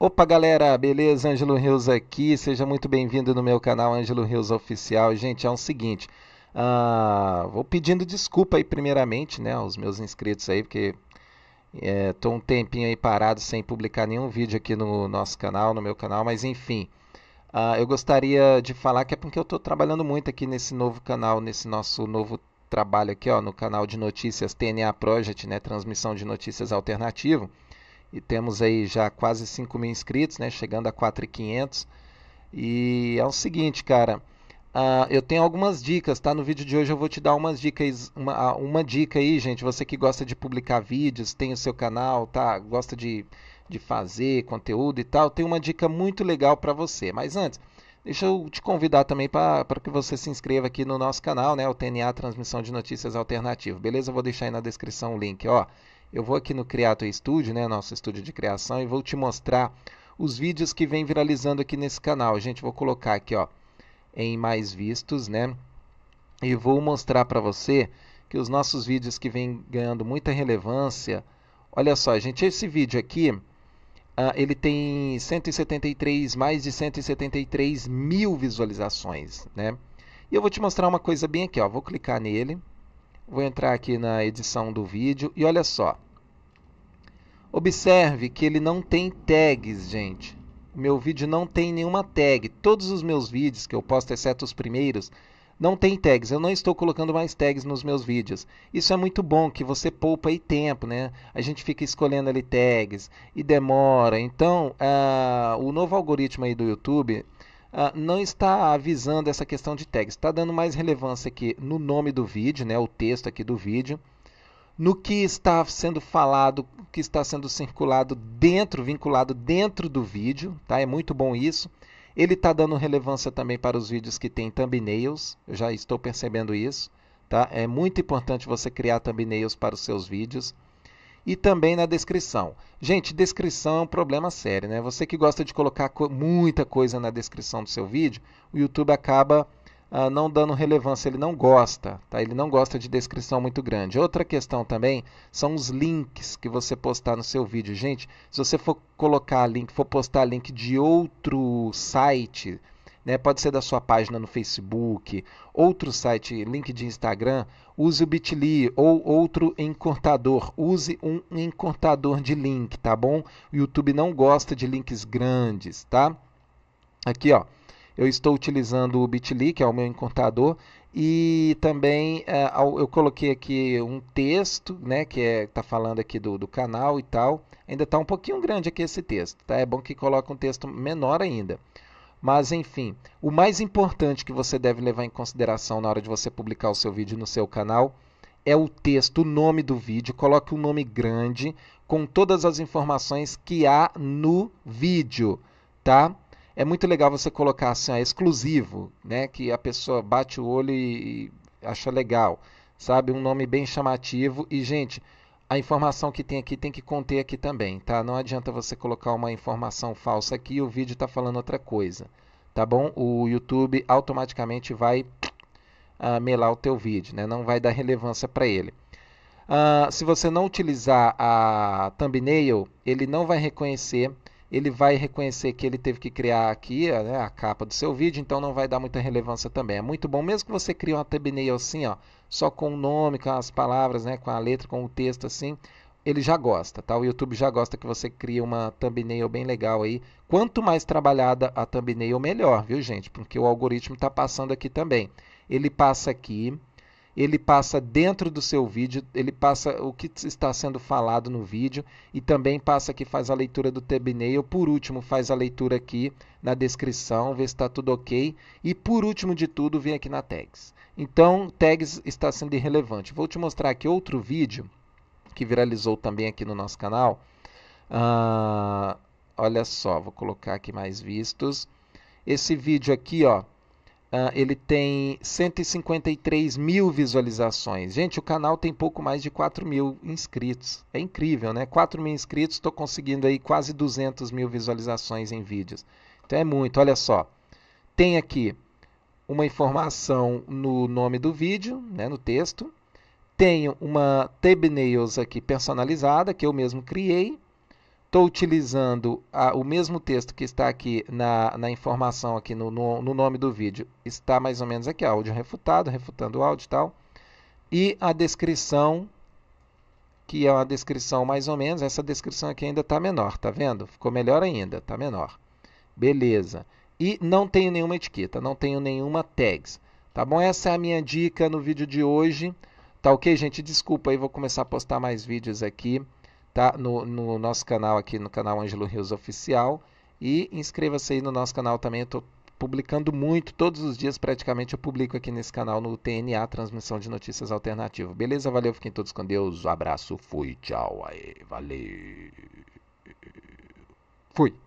Opa galera, beleza? Ângelo Rios aqui, seja muito bem-vindo no meu canal Ângelo Rios Oficial. Gente, é o um seguinte, uh, vou pedindo desculpa aí primeiramente, né, aos meus inscritos aí, porque é, um tempinho aí parado sem publicar nenhum vídeo aqui no nosso canal, no meu canal, mas enfim, uh, eu gostaria de falar que é porque eu estou trabalhando muito aqui nesse novo canal, nesse nosso novo trabalho aqui, ó, no canal de notícias TNA Project, né, Transmissão de Notícias Alternativo e temos aí já quase 5 mil inscritos, né? Chegando a 4,500. E é o seguinte, cara. Uh, eu tenho algumas dicas, tá? No vídeo de hoje eu vou te dar umas dicas, uma, ah, uma dica aí, gente. Você que gosta de publicar vídeos, tem o seu canal, tá? Gosta de, de fazer conteúdo e tal, tem uma dica muito legal para você. Mas antes, deixa eu te convidar também para que você se inscreva aqui no nosso canal, né? O TNA Transmissão de Notícias Alternativo, beleza? Eu vou deixar aí na descrição o link, ó. Eu vou aqui no Creator Studio, né, nosso estúdio de criação, e vou te mostrar os vídeos que vem viralizando aqui nesse canal. Gente, vou colocar aqui, ó, em mais vistos, né? E vou mostrar para você que os nossos vídeos que vem ganhando muita relevância. Olha só, gente, esse vídeo aqui, uh, ele tem 173, mais de 173 mil visualizações, né? E eu vou te mostrar uma coisa bem aqui, ó. Vou clicar nele. Vou entrar aqui na edição do vídeo e olha só. Observe que ele não tem tags, gente. Meu vídeo não tem nenhuma tag. Todos os meus vídeos que eu posto, exceto os primeiros, não tem tags. Eu não estou colocando mais tags nos meus vídeos. Isso é muito bom, que você poupa aí tempo, né? A gente fica escolhendo ali tags e demora. Então, ah, o novo algoritmo aí do YouTube uh, não está avisando essa questão de tags. Está dando mais relevância aqui no nome do vídeo, né, o texto aqui do vídeo, no que está sendo falado, que está sendo circulado dentro, vinculado dentro do vídeo. Tá? É muito bom isso. Ele está dando relevância também para os vídeos que têm thumbnails. Eu já estou percebendo isso. Tá? É muito importante você criar thumbnails para os seus vídeos e também na descrição. Gente, descrição é um problema sério, né? Você que gosta de colocar co muita coisa na descrição do seu vídeo, o YouTube acaba ah, não dando relevância, ele não gosta, tá? Ele não gosta de descrição muito grande. Outra questão também são os links que você postar no seu vídeo. Gente, se você for colocar link, for postar link de outro site, né? pode ser da sua página no Facebook, outro site, link de Instagram, use o Bitly ou outro encurtador, use um encurtador de link, tá bom? O YouTube não gosta de links grandes, tá? Aqui, ó, eu estou utilizando o Bitly, que é o meu encurtador, e também é, eu coloquei aqui um texto, né, que é tá falando aqui do, do canal e tal. Ainda está um pouquinho grande aqui esse texto, tá? É bom que coloque um texto menor ainda. Mas enfim, o mais importante que você deve levar em consideração na hora de você publicar o seu vídeo no seu canal é o texto, o nome do vídeo. Coloque um nome grande com todas as informações que há no vídeo, tá? É muito legal você colocar assim, ó, exclusivo, né? Que a pessoa bate o olho e acha legal, sabe? Um nome bem chamativo. E, gente, a informação que tem aqui tem que conter aqui também, tá? Não adianta você colocar uma informação falsa aqui e o vídeo está falando outra coisa, tá bom? O YouTube automaticamente vai uh, melar o teu vídeo, né? Não vai dar relevância para ele. Uh, se você não utilizar a thumbnail, ele não vai reconhecer ele vai reconhecer que ele teve que criar aqui né, a capa do seu vídeo, então não vai dar muita relevância também. É muito bom, mesmo que você crie uma thumbnail assim, ó, só com o nome, com as palavras, né, com a letra, com o texto assim, ele já gosta, tá? O YouTube já gosta que você crie uma thumbnail bem legal aí. Quanto mais trabalhada a thumbnail, melhor, viu, gente? Porque o algoritmo está passando aqui também. Ele passa aqui, ele passa dentro do seu vídeo, ele passa o que está sendo falado no vídeo e também passa que faz a leitura do thumbnail, por último faz a leitura aqui na descrição, ver se está tudo ok e por último de tudo vem aqui na tags. Então tags está sendo irrelevante. Vou te mostrar aqui outro vídeo que viralizou também aqui no nosso canal. Uh, olha só, vou colocar aqui mais vistos. Esse vídeo aqui, ó, Uh, ele tem 153 mil visualizações. Gente, o canal tem pouco mais de 4 mil inscritos. É incrível, né? 4 mil inscritos, estou conseguindo aí quase 200 mil visualizações em vídeos. Então é muito, olha só. Tem aqui uma informação no nome do vídeo, né, no texto. Tenho uma thumbnails aqui personalizada, que eu mesmo criei estou utilizando a, o mesmo texto que está aqui na, na informação, aqui no, no, no, nome do vídeo, está mais ou menos aqui, áudio refutado, refutando o áudio e tal, e a descrição, que é uma descrição mais ou menos, essa descrição aqui ainda está menor, tá vendo? Ficou melhor ainda, está menor. Beleza. E não tenho nenhuma etiqueta, não tenho nenhuma tags, tá bom? Essa é a minha dica no vídeo de hoje, tá ok, gente? Desculpa aí, vou começar a postar mais vídeos aqui tá? No, no, nosso canal aqui, no canal Ângelo Rios Oficial. E inscreva-se aí no nosso canal também. Eu estou publicando muito, todos os dias praticamente eu publico aqui nesse canal no TNA, Transmissão de Notícias Alternativa. Beleza? Valeu, fiquem todos com Deus. Um abraço, fui, tchau, aí, valeu. Fui.